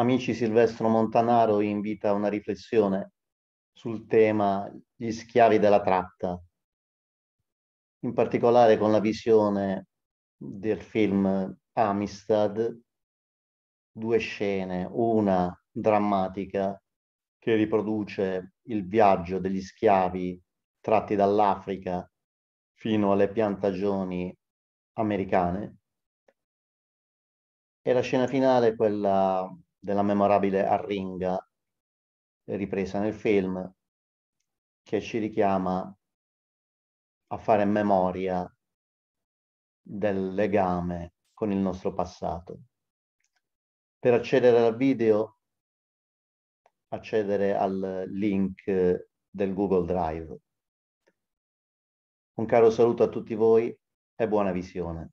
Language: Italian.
amici Silvestro Montanaro invita a una riflessione sul tema gli schiavi della tratta, in particolare con la visione del film Amistad, due scene, una drammatica che riproduce il viaggio degli schiavi tratti dall'Africa fino alle piantagioni americane. E la scena finale, quella della memorabile arringa ripresa nel film che ci richiama a fare memoria del legame con il nostro passato. Per accedere al video, accedere al link del Google Drive. Un caro saluto a tutti voi e buona visione.